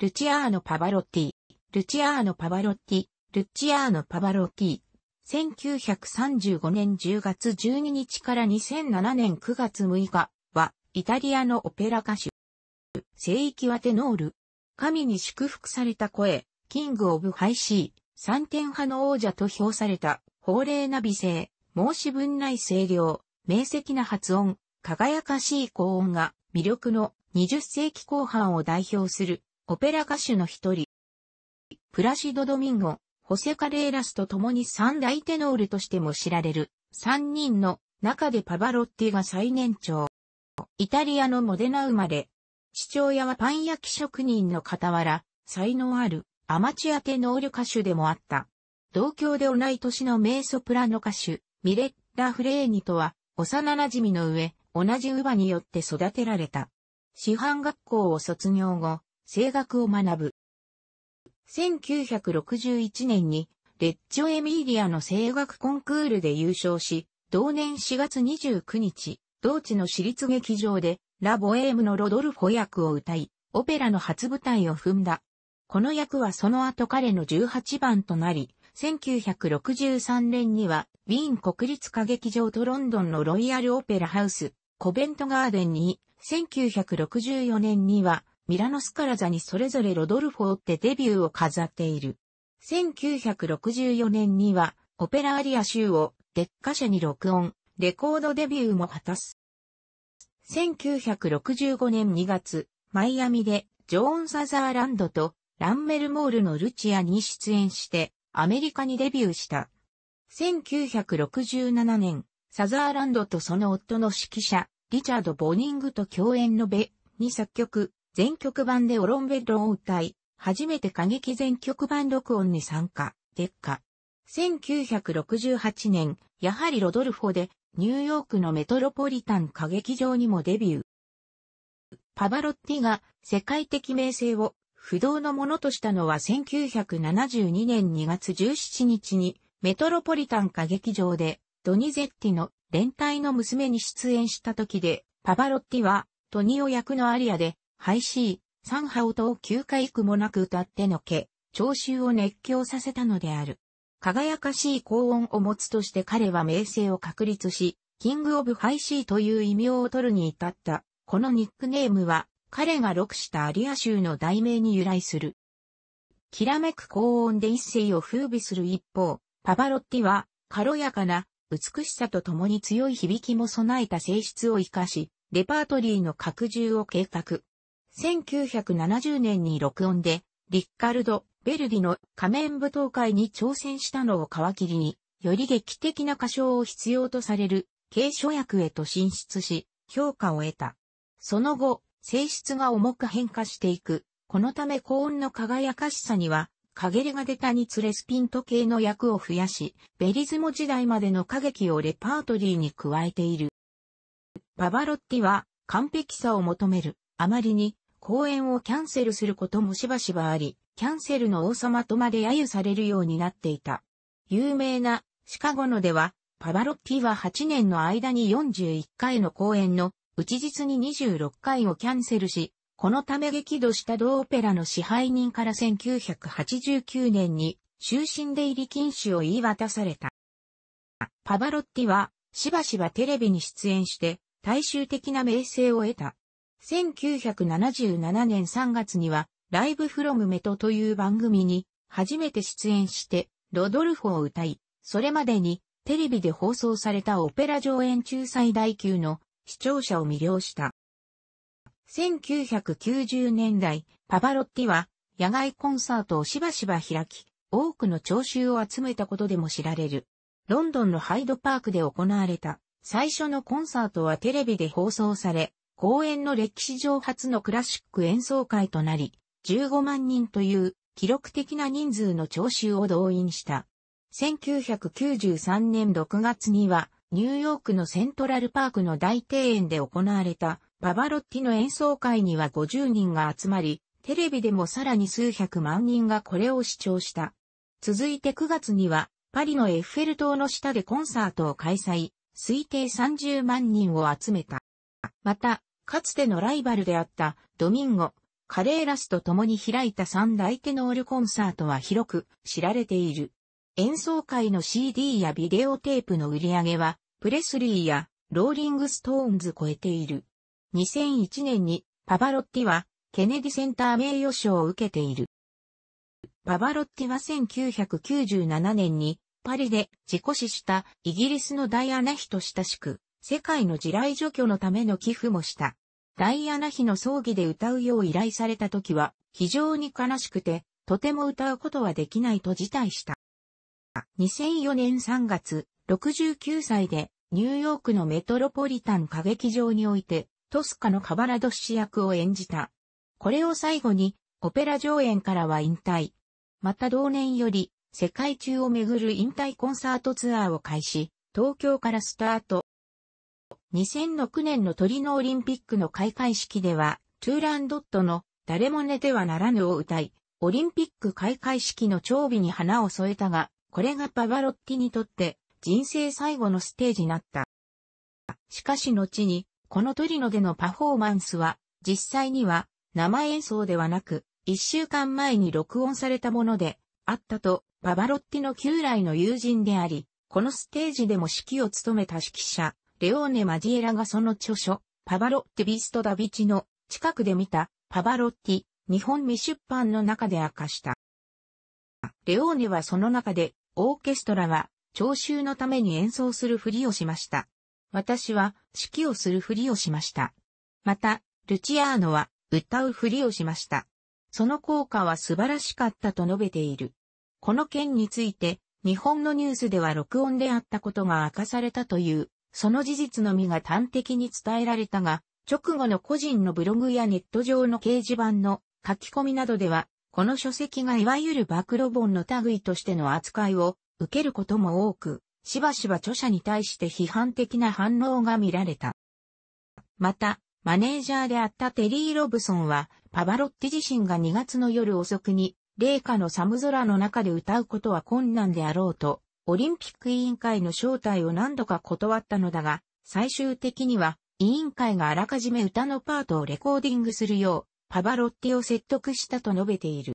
ルチアーノ・パバロッティ、ルチアーノ・パバロッティ、ルチアーノ・パバロッティ、1935年10月12日から2007年9月6日は、イタリアのオペラ歌手。聖域はテノール。神に祝福された声、キング・オブ・ハイシー、三点派の王者と評された、法令な美声、申し分ない声量、明晰な発音、輝かしい高音が魅力の20世紀後半を代表するオペラ歌手の一人。プラシド・ドミンゴ、ホセ・カレーラスと共に三大テノールとしても知られる、三人の中でパバロッティが最年長。イタリアのモデナ生まれ、父親はパン焼き職人の傍ら、才能あるアマチュアテノール歌手でもあった。同郷で同い年の名ソプラノ歌手、ミレッラ・フレーニとは、幼馴染の上、同じ乳母によって育てられた。師範学校を卒業後、声楽を学ぶ。1961年に、レッジョ・エミーリアの声楽コンクールで優勝し、同年4月29日、同地の私立劇場で、ラ・ボエームのロドルフォ役を歌い、オペラの初舞台を踏んだ。この役はその後彼の18番となり、1963年には、ウィーン国立歌劇場とロンドンのロイヤルオペラハウス、コベントガーデンに、1964年には、ミラノスカラザにそれぞれロドルフォを追ってデビューを飾っている。1964年には、オペラアリア州を、劣化社に録音、レコードデビューも果たす。1965年2月、マイアミで、ジョーン・サザーランドと、ランメルモールのルチアに出演して、アメリカにデビューした。1967年、サザーランドとその夫の指揮者、リチャード・ボニングと共演のベ、に作曲、全曲版でオロンベッドを歌い、初めて歌劇全曲版録音に参加、ッカ。1968年、やはりロドルフォで、ニューヨークのメトロポリタン歌劇場にもデビュー。パバロッティが世界的名声を不動のものとしたのは1972年2月17日にメトロポリタン歌劇場でドニゼッティの連帯の娘に出演した時でパバロッティはトニオ役のアリアでハイサン三波音を9回くもなく歌ってのけ、聴衆を熱狂させたのである。輝かしい高音を持つとして彼は名声を確立し、キングオブハイシーという異名を取るに至った。このニックネームは、彼が録したアリア州の題名に由来する。きらめく高音で一世を風靡する一方、パバロッティは、軽やかな、美しさと共に強い響きも備えた性質を活かし、レパートリーの拡充を計画。1970年に録音で、リッカルド・ベルディの仮面舞踏会に挑戦したのを皮切りに、より劇的な歌唱を必要とされる、継書役へと進出し、評価を得た。その後、性質が重く変化していく。このため高音の輝かしさには、陰りが出たにつれスピント系の役を増やし、ベリズモ時代までの歌劇をレパートリーに加えている。ババロッティは完璧さを求める。あまりに公演をキャンセルすることもしばしばあり、キャンセルの王様とまで揶揄されるようになっていた。有名なシカゴのでは、パバロッティは8年の間に41回の公演のうち実に26回をキャンセルし、このため激怒した同オペラの支配人から1989年に終身で入り禁止を言い渡された。パバロッティはしばしばテレビに出演して大衆的な名声を得た。1977年3月には、ライブフロムメトという番組に初めて出演して、ロドルフを歌い、それまでにテレビで放送されたオペラ上演中最大級の視聴者を魅了した。1990年代、パパロッティは野外コンサートをしばしば開き、多くの聴衆を集めたことでも知られる。ロンドンのハイドパークで行われた最初のコンサートはテレビで放送され、公演の歴史上初のクラシック演奏会となり、15万人という記録的な人数の聴衆を動員した。1993年6月には、ニューヨークのセントラルパークの大庭園で行われた、パバロッティの演奏会には50人が集まり、テレビでもさらに数百万人がこれを視聴した。続いて9月には、パリのエッフェル塔の下でコンサートを開催、推定30万人を集めた。また、かつてのライバルであったドミンゴ、カレーラスと共に開いた三大テノールコンサートは広く知られている。演奏会の CD やビデオテープの売り上げは、プレスリーやローリングストーンズ超えている。2001年にパバロッティはケネディセンター名誉賞を受けている。パバロッティは1997年にパリで事故死したイギリスのダイアナ妃と親しく、世界の地雷除去のための寄付もした。ダイアナ妃の葬儀で歌うよう依頼された時は、非常に悲しくて、とても歌うことはできないと辞退した。2004年3月、69歳で、ニューヨークのメトロポリタン歌劇場において、トスカのカバラドッシ役を演じた。これを最後に、オペラ上演からは引退。また同年より、世界中を巡る引退コンサートツアーを開始、東京からスタート。2006年のトリノオリンピックの開会式では、トゥーランドットの誰も寝てはならぬを歌い、オリンピック開会式の長尾に花を添えたが、これがパバロッティにとって人生最後のステージになった。しかし後に、このトリノでのパフォーマンスは、実際には生演奏ではなく、一週間前に録音されたもので、あったと、パバロッティの旧来の友人であり、このステージでも指揮を務めた指揮者、レオーネ・マジエラがその著書、パバロッテ・ビスト・ダビチの近くで見たパバロッティ、日本未出版の中で明かした。レオーネはその中で、オーケストラは聴衆のために演奏するふりをしました。私は指揮をするふりをしました。また、ルチアーノは歌うふりをしました。その効果は素晴らしかったと述べている。この件について、日本のニュースでは録音であったことが明かされたというその事実のみが端的に伝えられたが、直後の個人のブログやネット上の掲示板の書き込みなどでは、この書籍がいわゆる暴露本の類としての扱いを受けることも多く、しばしば著者に対して批判的な反応が見られた。また、マネージャーであったテリー・ロブソンは、パバロッティ自身が2月の夜遅くに、霊下の寒空の中で歌うことは困難であろうと、オリンピック委員会の招待を何度か断ったのだが、最終的には委員会があらかじめ歌のパートをレコーディングするよう、パバロッティを説得したと述べている。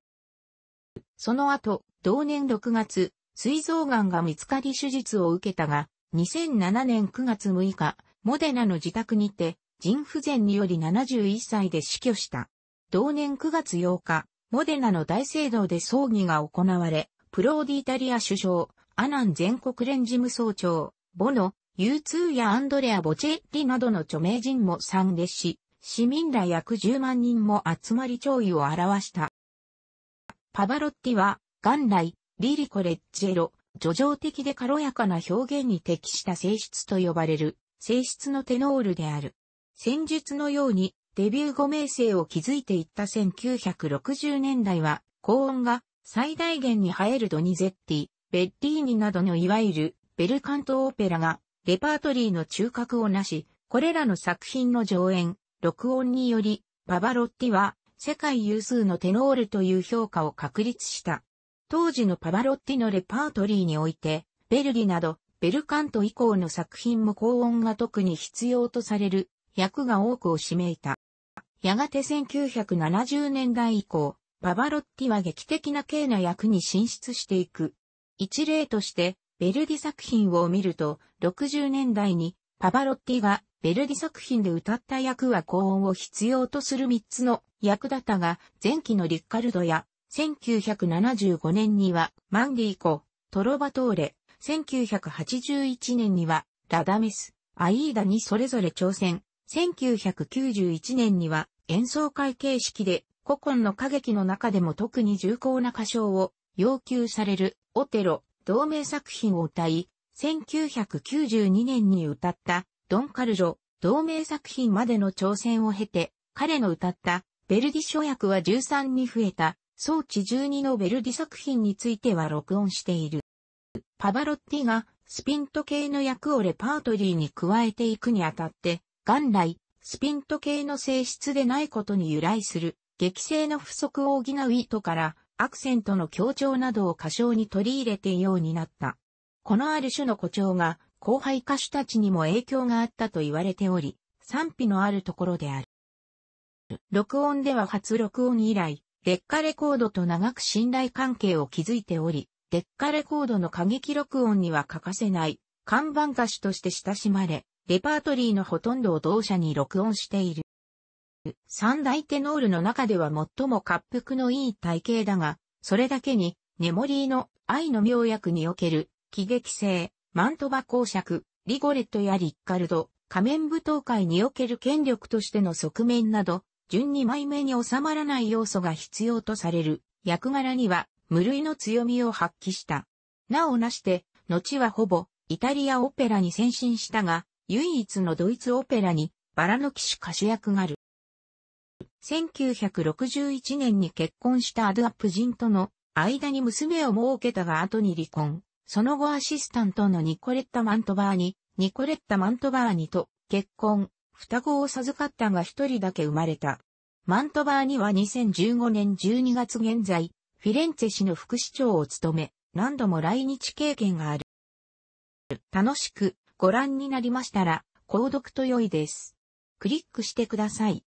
その後、同年6月、膵臓癌が見つかり手術を受けたが、2007年9月6日、モデナの自宅にて、腎不全により71歳で死去した。同年9月8日、モデナの大聖堂で葬儀が行われ、プローディイタリア首相、アナン全国連事務総長、ボノ、U2 やアンドレア・ボチェッリなどの著名人も参列し、市民ら約10万人も集まり弔意を表した。パバロッティは、元来、リリコレッジェロ、叙情的で軽やかな表現に適した性質と呼ばれる、性質のテノールである。戦術のように、デビュー5名声を築いていった1960年代は、高音が最大限に映えるドニゼッティ、ベッリーニなどのいわゆるベルカントオペラがレパートリーの中核をなし、これらの作品の上演、録音により、パバロッティは世界有数のテノールという評価を確立した。当時のパバロッティのレパートリーにおいて、ベルリなど、ベルカント以降の作品も高音が特に必要とされる役が多くを占めいた。やがて1970年代以降、パバロッティは劇的な軽な役に進出していく。一例として、ベルディ作品を見ると、60年代にパバロッティがベルディ作品で歌った役は高音を必要とする3つの役だったが、前期のリッカルドや、1975年にはマンディコ、トロバトーレ、1981年にはラダメス、アイーダにそれぞれ挑戦、1991年には演奏会形式で古今の歌劇の中でも特に重厚な歌唱を要求されるオテロ同名作品を歌い、1992年に歌ったドン・カルロ同名作品までの挑戦を経て、彼の歌ったベルディ諸役は13に増えた装置12のベルディ作品については録音している。パバロッティがスピント系の役をレパートリーに加えていくにあたって、元来、スピント系の性質でないことに由来する、激性の不足を補う意図から、アクセントの強調などを歌唱に取り入れてようになった。このある種の誇張が、後輩歌手たちにも影響があったと言われており、賛否のあるところである。録音では初録音以来、デッカレコードと長く信頼関係を築いており、デッカレコードの過激録音には欠かせない、看板歌手として親しまれ、レパートリーのほとんどを同社に録音している。三大テノールの中では最も滑覆のいい体型だが、それだけに、ネモリーの愛の妙薬における、喜劇性、マントバ公爵、リゴレットやリッカルド、仮面舞踏会における権力としての側面など、順に枚目に収まらない要素が必要とされる役柄には無類の強みを発揮した。なおなして、後はほぼイタリアオペラに先進したが、唯一のドイツオペラにバラの騎士歌手役がある。1961年に結婚したアドアップ人との間に娘を設けたが後に離婚。その後アシスタントのニコレッタ・マントバーニ、ニコレッタ・マントバーニと結婚、双子を授かったが一人だけ生まれた。マントバーニは2015年12月現在、フィレンツェ市の副市長を務め、何度も来日経験がある。楽しくご覧になりましたら、購読と良いです。クリックしてください。